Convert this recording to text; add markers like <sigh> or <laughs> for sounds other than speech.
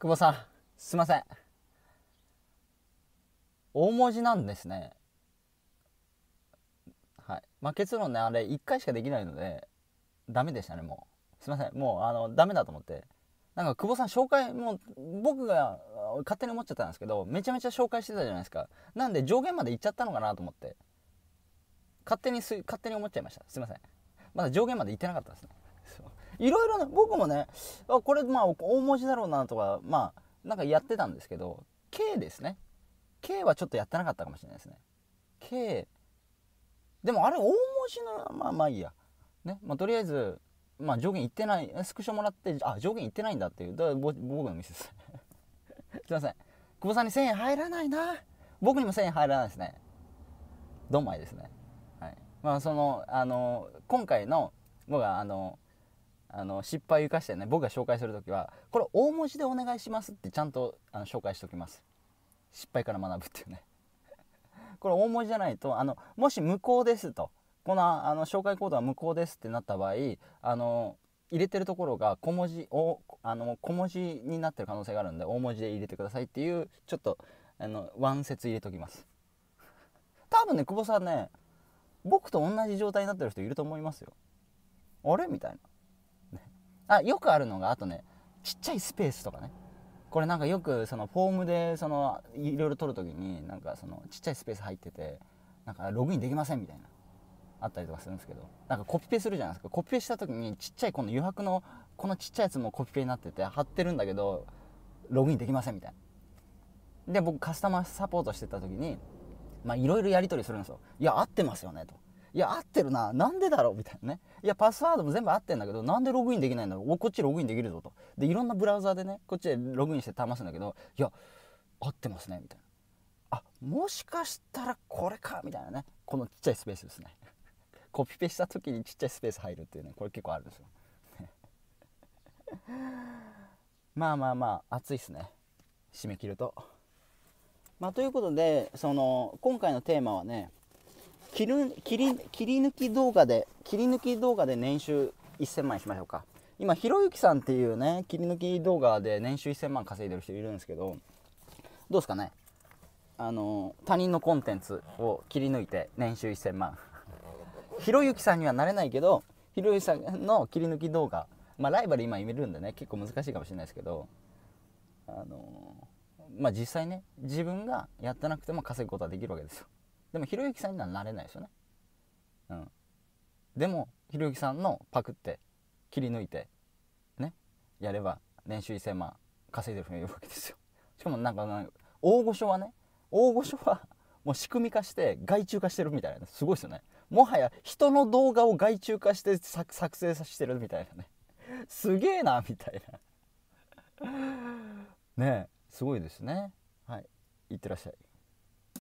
久保さんすいません大文字なんですねはいまあ結論ねあれ1回しかできないのでダメでしたねもうすいませんもうあのダメだと思ってなんか久保さん紹介もう僕が勝手に思っちゃったんですけどめちゃめちゃ紹介してたじゃないですかなんで上限まで行っちゃったのかなと思って勝手にす勝手に思っちゃいましたすいませんまだ上限まで行ってなかったですねいろいろね僕もねあこれまあ大文字だろうなとかまあなんかやってたんですけど K ですね K はちょっとやってなかったかもしれないですね K でもあれ大文字のまあまあいいやね、まあ、とりあえずまあ上限いってないスクショもらってあ上限いってないんだっていうだから僕のミスです <laughs> すいません久保さんに1000円入らないな僕にも1000円入らないですねドンマイですねはいまあそのあの今回の僕はあのあの失敗を生かしてね僕が紹介する時はこれ大文字でお願いしますってちゃんとあの紹介しておきます失敗から学ぶっていうね <laughs> これ大文字じゃないとあのもし無効ですとこのあの紹介コードは無効ですってなった場合あの入れてるところが小文字をあの小文字になってる可能性があるんで大文字で入れてくださいっていうちょっとあのン節入れときます多分ね久保さんね僕と同じ状態になってる人いると思いますよあれみたいなあよくあるのがあとねちっちゃいスペースとかねこれなんかよくそのフォームでそのいろいろ取る時になんかそのちっちゃいスペース入っててなんかログインできませんみたいなあったりとかするんですけどなんかコピペするじゃないですかコピペした時にちっちゃいこの余白のこのちっちゃいやつもコピペになってて貼ってるんだけどログインできませんみたいなで僕カスタマーサポートしてた時にまあいろいろやり取りするんですよいや合ってますよねといや合ってるななんでだろうみたいなねいやパスワードも全部合ってんだけどなんでログインできないんだろうこっちログインできるぞとでいろんなブラウザでねこっちでログインして試すんだけどいや合ってますねみたいなあもしかしたらこれかみたいなねこのちっちゃいスペースですね <laughs> コピペした時にちっちゃいスペース入るっていうねこれ結構あるんですよ <laughs> まあまあまあ暑いっすね締め切るとまあということでその今回のテーマはね切る切り切り抜き動画で切り抜き動画で年収1000万にしましょうか今ひろゆきさんっていうね切り抜き動画で年収1000万稼いでる人いるんですけどどうですかねあの他人のコンテンツを切り抜いて年収1000万ひろゆきさんにはなれないけどひろゆきさんの切り抜き動画まあライバル今いるんでね結構難しいかもしれないですけどあのまあ実際ね自分がやってなくても稼ぐことはできるわけですよでもひろゆきさんにはなれないですよねうんでもひろゆきさんのパクって切り抜いてねやれば年収1000万稼いでる人にいるわけですよ <laughs> しかもなんか大御所はね大御所はもう仕組み化して外注化してるみたいなすごいですよねもはや人の動画を外注化して作作成してるみたいなね <laughs> すげえなみたいな <laughs> ねえすごいですねはいいってらっしゃい